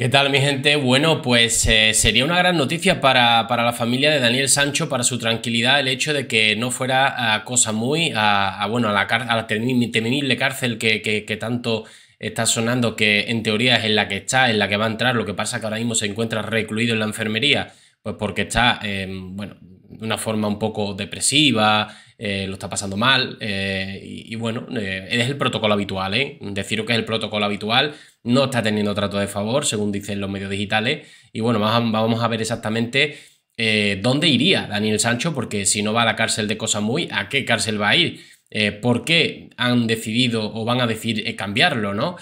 ¿Qué tal mi gente? Bueno, pues eh, sería una gran noticia para, la familia de Daniel Sancho, para su tranquilidad, el hecho de que no fuera a ah, cosa muy, a, ah, ah, bueno, a la, a la temible cárcel que, tanto está sonando, que en teoría es en la que está, en la que va a entrar, lo que pasa que ahora mismo se encuentra recluido en la enfermería, pues porque está, em, bueno, de una forma un poco depresiva, eh, lo está pasando mal, eh, y, bueno, eh, es el protocolo habitual, ¿eh? Deciros que es el protocolo habitual, no está teniendo trato de favor, según dicen los medios digitales, y bueno, vamos a ver exactamente dónde iría Daniel Sancho, porque si no va a la cárcel de Cosa Muy, ¿a qué cárcel va a ir? ¿Por qué han decidido o van a decidir cambiarlo, no?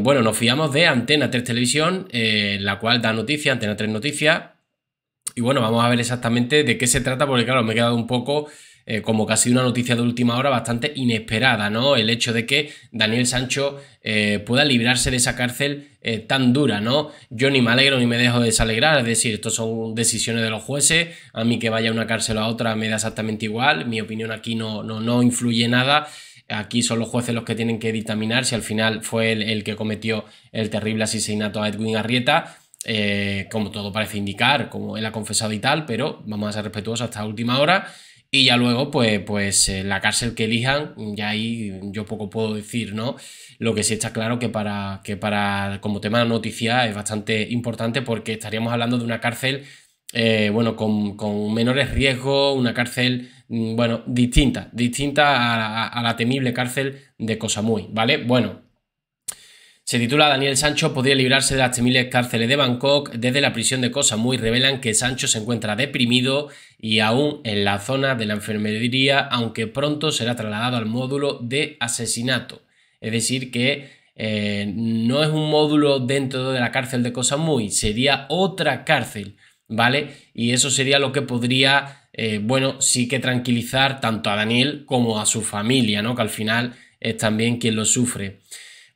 bueno, nos fiamos de Antena 3 Televisión, la cual da noticia Antena 3 Noticias, y bueno, vamos a ver exactamente de qué se trata, porque claro, me he quedado un poco eh, como casi una noticia de última hora bastante inesperada, ¿no? El hecho de que Daniel Sancho eh, pueda librarse de esa cárcel eh, tan dura, ¿no? Yo ni me alegro ni me dejo desalegrar, es decir, esto son decisiones de los jueces, a mí que vaya una cárcel a otra me da exactamente igual, mi opinión aquí no, no, no influye nada. Aquí son los jueces los que tienen que dictaminar si al final fue él el que cometió el terrible asesinato a Edwin Arrieta eh, como todo parece indicar, como él ha confesado y tal, pero vamos a ser respetuosos hasta última hora. Y ya luego, pues, pues eh, la cárcel que elijan, ya ahí yo poco puedo decir, ¿no? Lo que sí está claro que para, que para como tema de noticia es bastante importante porque estaríamos hablando de una cárcel, eh, bueno, con, menores riesgos, una cárcel, mm, bueno, distinta, distinta a, la temible cárcel de Cosamuy, ¿vale? Bueno, se titula Daniel Sancho podría librarse de las temibles cárceles de Bangkok. Desde la prisión de Cosa Muy revelan que Sancho se encuentra deprimido y aún en la zona de la enfermería, aunque pronto será trasladado al módulo de asesinato. Es decir, que eh, no es un módulo dentro de la cárcel de Cosa Muy, sería otra cárcel, ¿vale? Y eso sería lo que podría, eh, bueno, sí que tranquilizar tanto a Daniel como a su familia, ¿no? Que al final es también quien lo sufre.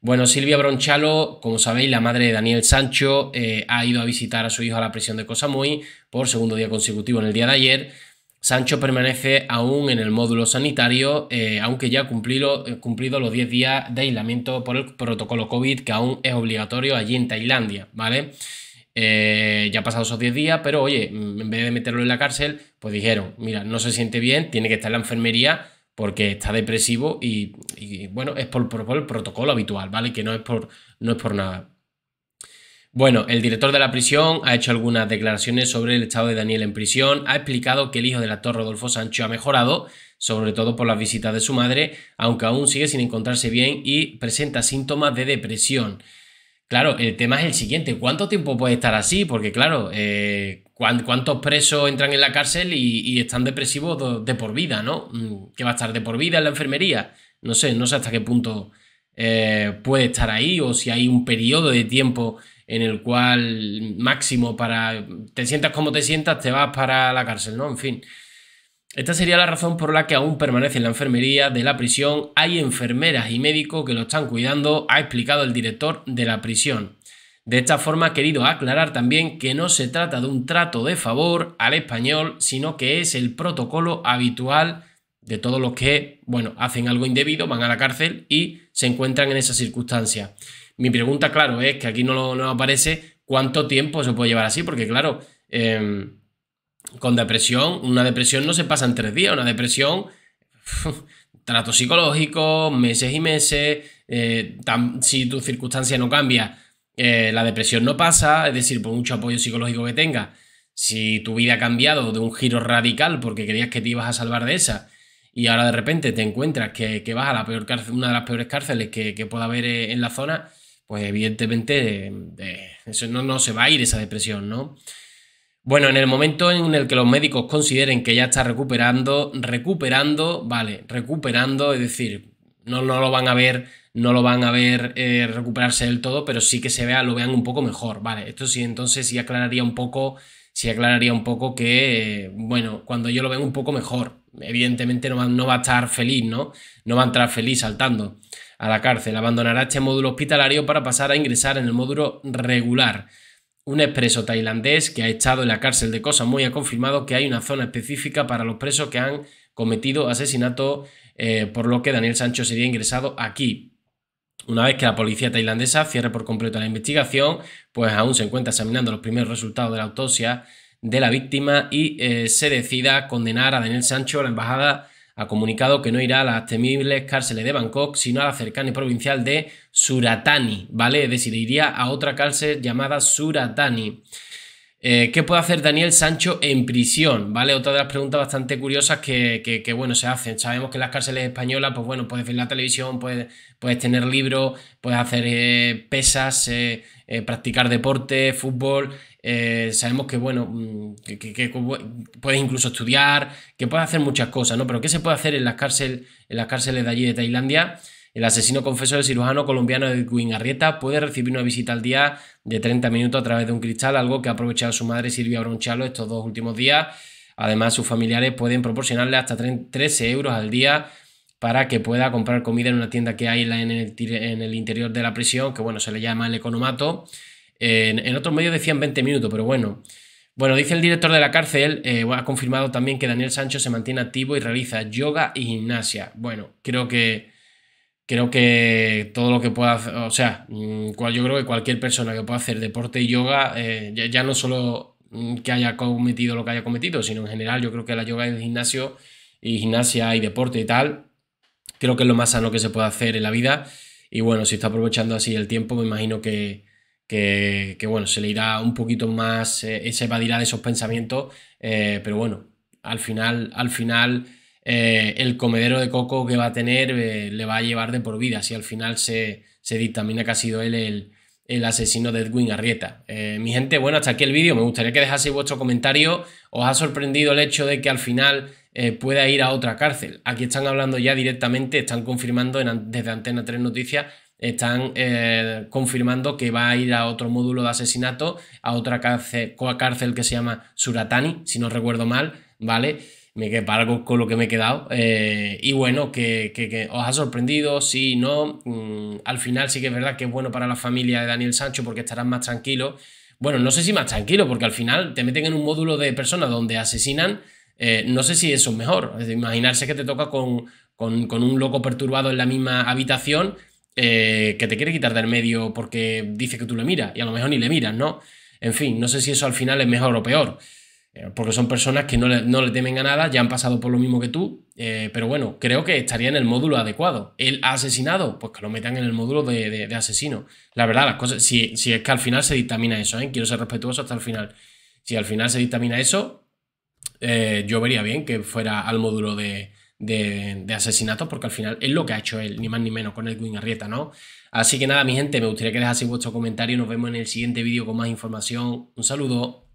Bueno, Silvia Bronchalo, como sabéis, la madre de Daniel Sancho, eh, ha ido a visitar a su hijo a la prisión de Cosamuy por segundo día consecutivo en el día de ayer. Sancho permanece aún en el módulo sanitario, eh, aunque ya ha cumplido, eh, los 10 días de aislamiento por el protocolo COVID, que aún es obligatorio allí en Tailandia, ¿vale? ya ha pasado esos 10 días, pero oye, en vez de meterlo en la cárcel, pues dijeron, mira, no se siente bien, tiene que estar en la enfermería, porque está depresivo y, bueno, es por, el protocolo habitual, ¿vale? Que no es, por, no es por nada. Bueno, el director de la prisión ha hecho algunas declaraciones sobre el estado de Daniel en prisión, ha explicado que el hijo del actor Rodolfo Sancho ha mejorado, sobre todo por las visitas de su madre, aunque aún sigue sin encontrarse bien y presenta síntomas de depresión. Claro, el tema es el siguiente, ¿cuánto tiempo puede estar así? Porque claro, eh, cuántos presos entran en la cárcel y, están depresivos de por vida, ¿no? Mm, que va a estar de por vida en la enfermería. No sé, no sé hasta qué punto eh, puede estar ahí o si hay un periodo de tiempo en el cual máximo para te sientas como te sientas, te vas para la cárcel, ¿no? En fin. Esta sería la razón por la que aún permanece en la enfermería de la prisión. Hay enfermeras y médicos que lo están cuidando, ha explicado el director de la prisión. De esta forma ha querido aclarar también que no se trata de un trato de favor al español, sino que es el protocolo habitual de todos los que, bueno, hacen algo indebido, van a la cárcel y se encuentran en esa circunstancia. Mi pregunta, claro, es que aquí no, aparece cuánto tiempo se puede llevar así, porque claro, em, con depresión, una depresión no se pasa en tres días, una depresión, trato psicológico, meses y meses, eh, si tu circunstancia no cambia, eh, la depresión no pasa, es decir, por mucho apoyo psicológico que tengas, si tu vida ha cambiado de un giro radical porque creías que te ibas a salvar de esa y ahora de repente te encuentras que, vas a la peor cárcel, una de las peores cárceles que, pueda haber eh, en la zona, pues evidentemente eh, eso no, no se va a ir esa depresión, ¿no? Bueno, en el momento en el que los médicos consideren que ya está recuperando, recuperando, vale, recuperando, es decir, no, lo van a ver, no lo van a ver eh, recuperarse del todo, pero sí que se vea, lo vean un poco mejor. Vale, esto sí, entonces sí aclararía un poco, sí aclararía un poco que, eh, bueno, cuando yo lo vean un poco mejor, evidentemente no va, no va a estar feliz, ¿no? No va a entrar feliz saltando a la cárcel. Abandonará este módulo hospitalario para pasar a ingresar en el módulo regular. Un expreso tailandés que ha estado en la cárcel de cosa Muy ha confirmado que hay una zona específica para los presos que han cometido asesinato eh, por lo que Daniel Sancho sería ingresado aquí. Una vez que la policía tailandesa cierre por completo la investigación, pues aún se encuentra examinando los primeros resultados de la autopsia de la víctima y eh, se decida condenar a Daniel Sancho. La embajada ha comunicado que no irá a las temibles cárceles de Bangkok, sino a la cercana y provincial de Suratani, ¿vale? Es decir, iría a otra cárcel llamada Suratani. Eh, ¿Qué puede hacer Daniel Sancho en prisión? ¿Vale? Otra de las preguntas bastante curiosas que, bueno, se hacen. Sabemos que en las cárceles españolas, pues bueno, puedes ver la televisión, puedes, tener libros, puedes hacer eh, pesas, eh, practicar deporte, fútbol. sabemos mm, que, bueno, puedes incluso estudiar, que puedes hacer muchas cosas, ¿no? Pero ¿qué se puede hacer en las, en las cárceles de allí de Tailandia? El asesino confesor del cirujano colombiano Edwin Arrieta puede recibir una visita al día de 30 minutos a través de un cristal, algo que ha aprovechado su madre Silvia Bronchalo estos dos últimos días. Además, sus familiares pueden proporcionarle hasta 13 euros al día para que pueda comprar comida en una tienda que hay en el, en el interior de la prisión, que bueno, se le llama el economato. En, otros medios decían 20 minutos, pero bueno. Bueno, dice el director de la cárcel, eh, ha confirmado también que Daniel Sancho se mantiene activo y realiza yoga y gimnasia. Bueno, creo que creo que todo lo que pueda hacer, o sea, mm, yo creo que cualquier persona que pueda hacer deporte y yoga, eh, ya, no solo mm, que haya cometido lo que haya cometido, sino en general, yo creo que la yoga y gimnasio y gimnasia y deporte y tal, creo que es lo más sano que se puede hacer en la vida. Y bueno, si está aprovechando así el tiempo, me imagino que, que, bueno, se le irá un poquito más, eh, se evadirá de esos pensamientos, eh, pero bueno, al final, al final eh, el comedero de coco que va a tener eh, le va a llevar de por vida si al final se, dictamina que ha sido él el, asesino de Edwin Arrieta. Eh, mi gente, bueno, hasta aquí el vídeo. Me gustaría que dejaseis vuestro comentario. ¿Os ha sorprendido el hecho de que al final pueda ir a otra cárcel? Aquí están hablando ya directamente, están confirmando desde Antena 3 Noticias, están confirmando que va a ir a otro módulo de asesinato, a otra cárcel, cárcel que se llama Suratani, si no recuerdo mal, ¿vale? me quedé algo con lo que me he quedado. Eh, y bueno, que, os ha sorprendido, sí, no. Mm, al final sí que es verdad que es bueno para la familia de Daniel Sancho porque estarás más tranquilo Bueno, no sé si más tranquilo porque al final te meten en un módulo de personas donde asesinan. Eh, no sé si eso es mejor. Es imaginarse que te toca con, un loco perturbado en la misma habitación eh, que te quiere quitar del medio porque dice que tú le miras y a lo mejor ni le miras, ¿no? En fin, no sé si eso al final es mejor o peor. Eh, porque son personas que no le, no temen a nada, ya han pasado por lo mismo que tú, eh, pero bueno, creo que estaría en el módulo adecuado. el asesinado, pues que lo metan en el módulo de, asesino. La verdad, las cosas, si, es que al final se dictamina eso, ¿eh? quiero ser respetuoso hasta el final. Si al final se dictamina eso, eh, yo vería bien que fuera al módulo de, de, asesinato, porque al final es lo que ha hecho él, ni más ni menos, con Edwin Arrieta, ¿no? Así que nada, mi gente, me gustaría que dejaseis vuestro comentario. Nos vemos en el siguiente vídeo con más información. Un saludo.